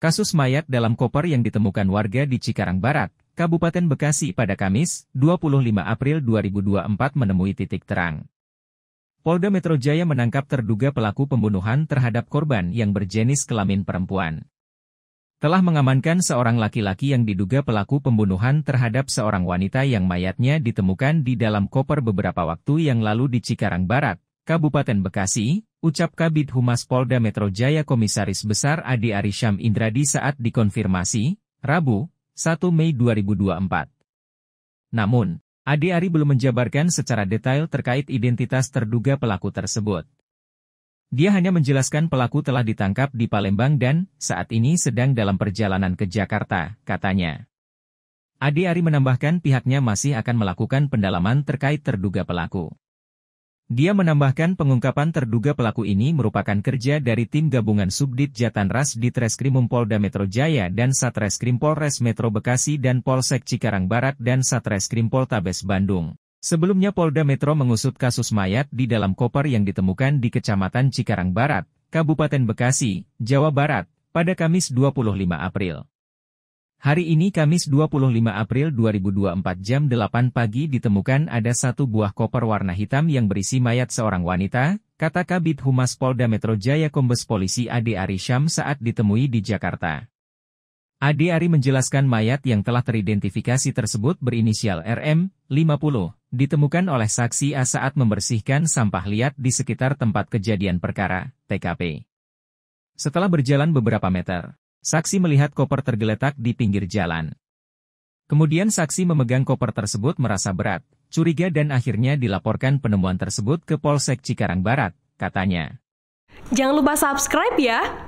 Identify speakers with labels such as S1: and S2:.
S1: Kasus mayat dalam koper yang ditemukan warga di Cikarang Barat, Kabupaten Bekasi pada Kamis, 25 April 2024 menemui titik terang. Polda Metro Jaya menangkap terduga pelaku pembunuhan terhadap korban yang berjenis kelamin perempuan. Telah mengamankan seorang laki-laki yang diduga pelaku pembunuhan terhadap seorang wanita yang mayatnya ditemukan di dalam koper beberapa waktu yang lalu di Cikarang Barat, Kabupaten Bekasi, ucap Kabid Humas Polda Metro Jaya Komisaris Besar Adi Arisham Indradi saat dikonfirmasi, Rabu, 1 Mei 2024. Namun, Adi Ari belum menjabarkan secara detail terkait identitas terduga pelaku tersebut. Dia hanya menjelaskan pelaku telah ditangkap di Palembang dan saat ini sedang dalam perjalanan ke Jakarta, katanya. Adi Ari menambahkan pihaknya masih akan melakukan pendalaman terkait terduga pelaku. Dia menambahkan pengungkapan terduga pelaku ini merupakan kerja dari tim gabungan Subdit Jatanras di Treskrimum Polda Metro Jaya dan Satreskrim Polres Metro Bekasi dan Polsek Cikarang Barat dan Satreskrim Poltabes Bandung. Sebelumnya Polda Metro mengusut kasus mayat di dalam koper yang ditemukan di Kecamatan Cikarang Barat, Kabupaten Bekasi, Jawa Barat, pada Kamis 25 April. Hari ini Kamis 25 April 2024 jam 8 pagi ditemukan ada satu buah koper warna hitam yang berisi mayat seorang wanita, kata Kabit Humas Polda Metro Jaya Kombes Polisi Ade Ari saat ditemui di Jakarta. Ade Ari menjelaskan mayat yang telah teridentifikasi tersebut berinisial RM, 50, ditemukan oleh saksi A saat membersihkan sampah liat di sekitar tempat kejadian perkara, TKP. Setelah berjalan beberapa meter, Saksi melihat koper tergeletak di pinggir jalan. Kemudian saksi memegang koper tersebut merasa berat, curiga dan akhirnya dilaporkan penemuan tersebut ke Polsek Cikarang Barat, katanya. Jangan lupa subscribe ya!